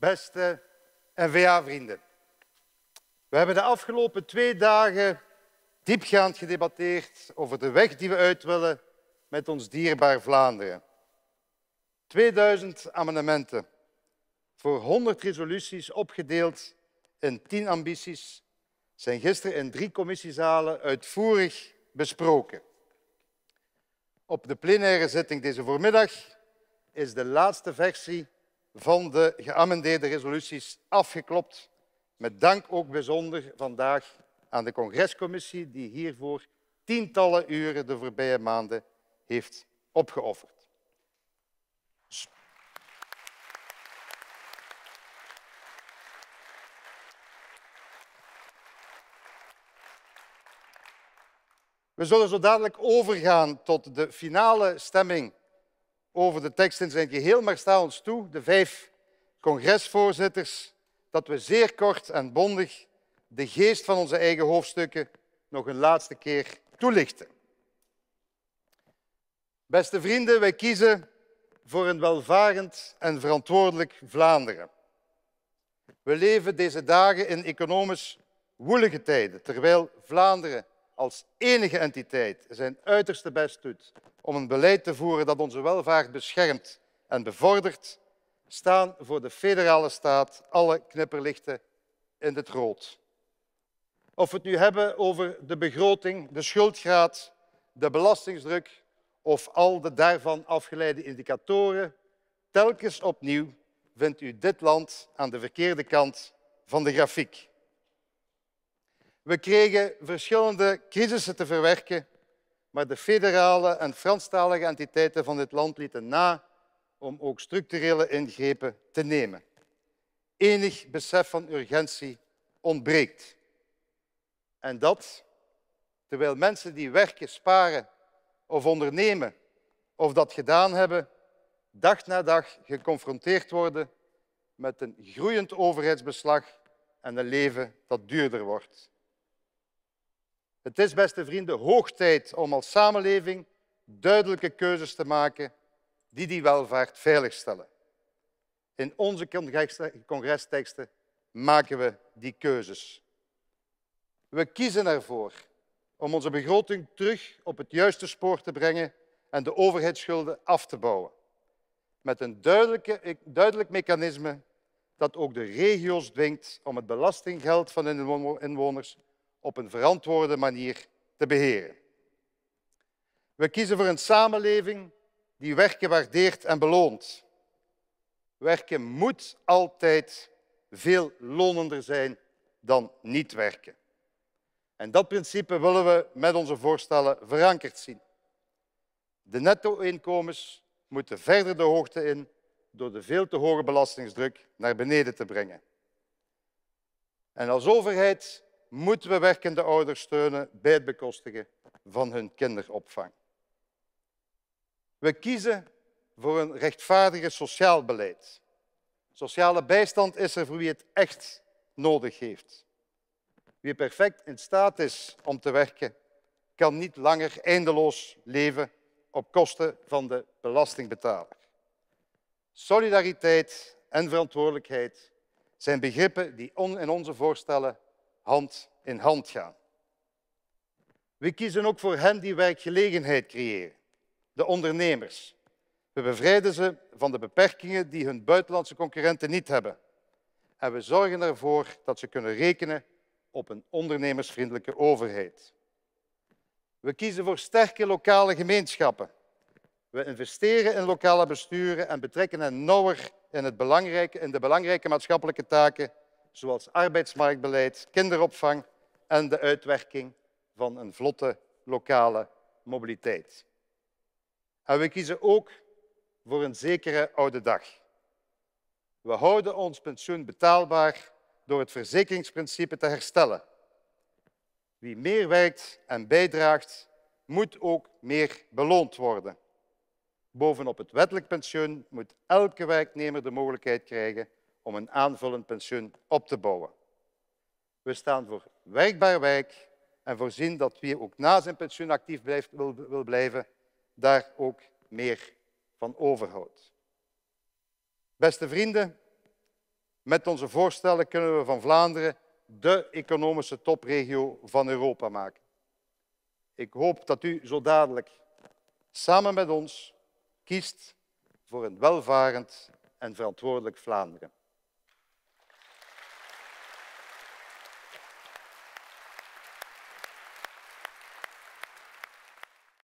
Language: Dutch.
beste NVA-vrienden. We hebben de afgelopen twee dagen diepgaand gedebatteerd over de weg die we uit willen met ons dierbaar Vlaanderen. 2000 amendementen voor 100 resoluties opgedeeld in 10 ambities zijn gisteren in drie commissiezalen uitvoerig besproken. Op de plenaire zitting deze voormiddag is de laatste versie van de geamendeerde resoluties afgeklopt. Met dank ook bijzonder vandaag aan de congrescommissie die hiervoor tientallen uren de voorbije maanden heeft opgeofferd. We zullen zo dadelijk overgaan tot de finale stemming over de tekst in zijn geheel, maar sta ons toe, de vijf congresvoorzitters, dat we zeer kort en bondig de geest van onze eigen hoofdstukken nog een laatste keer toelichten. Beste vrienden, wij kiezen voor een welvarend en verantwoordelijk Vlaanderen. We leven deze dagen in economisch woelige tijden, terwijl Vlaanderen als enige entiteit zijn uiterste best doet om een beleid te voeren dat onze welvaart beschermt en bevordert, staan voor de federale staat alle knipperlichten in het rood. Of we het nu hebben over de begroting, de schuldgraad, de belastingsdruk of al de daarvan afgeleide indicatoren, telkens opnieuw vindt u dit land aan de verkeerde kant van de grafiek. We kregen verschillende crisissen te verwerken maar de federale en Franstalige entiteiten van dit land lieten na om ook structurele ingrepen te nemen. Enig besef van urgentie ontbreekt. En dat terwijl mensen die werken, sparen of ondernemen of dat gedaan hebben, dag na dag geconfronteerd worden met een groeiend overheidsbeslag en een leven dat duurder wordt. Het is, beste vrienden, hoog tijd om als samenleving duidelijke keuzes te maken die die welvaart veiligstellen. In onze congresteksten maken we die keuzes. We kiezen ervoor om onze begroting terug op het juiste spoor te brengen en de overheidsschulden af te bouwen. Met een duidelijk mechanisme dat ook de regio's dwingt om het belastinggeld van hun inwoners op een verantwoorde manier te beheren. We kiezen voor een samenleving die werken waardeert en beloont. Werken moet altijd veel lonender zijn dan niet werken. En dat principe willen we met onze voorstellen verankerd zien. De netto-inkomens moeten verder de hoogte in door de veel te hoge belastingsdruk naar beneden te brengen. En als overheid moeten we werkende ouders steunen bij het bekostigen van hun kinderopvang. We kiezen voor een rechtvaardige sociaal beleid. Sociale bijstand is er voor wie het echt nodig heeft. Wie perfect in staat is om te werken, kan niet langer eindeloos leven op kosten van de belastingbetaler. Solidariteit en verantwoordelijkheid zijn begrippen die in onze voorstellen hand in hand gaan. We kiezen ook voor hen die werkgelegenheid creëren, de ondernemers. We bevrijden ze van de beperkingen die hun buitenlandse concurrenten niet hebben. En we zorgen ervoor dat ze kunnen rekenen op een ondernemersvriendelijke overheid. We kiezen voor sterke lokale gemeenschappen. We investeren in lokale besturen en betrekken hen nauwer in, het belangrijke, in de belangrijke maatschappelijke taken zoals arbeidsmarktbeleid, kinderopvang en de uitwerking van een vlotte lokale mobiliteit. En we kiezen ook voor een zekere oude dag. We houden ons pensioen betaalbaar door het verzekeringsprincipe te herstellen. Wie meer werkt en bijdraagt, moet ook meer beloond worden. Bovenop het wettelijk pensioen moet elke werknemer de mogelijkheid krijgen om een aanvullend pensioen op te bouwen. We staan voor werkbaar wijk en voorzien dat wie ook na zijn pensioen actief blijft, wil, wil blijven, daar ook meer van overhoudt. Beste vrienden, met onze voorstellen kunnen we van Vlaanderen de economische topregio van Europa maken. Ik hoop dat u zo dadelijk samen met ons kiest voor een welvarend en verantwoordelijk Vlaanderen.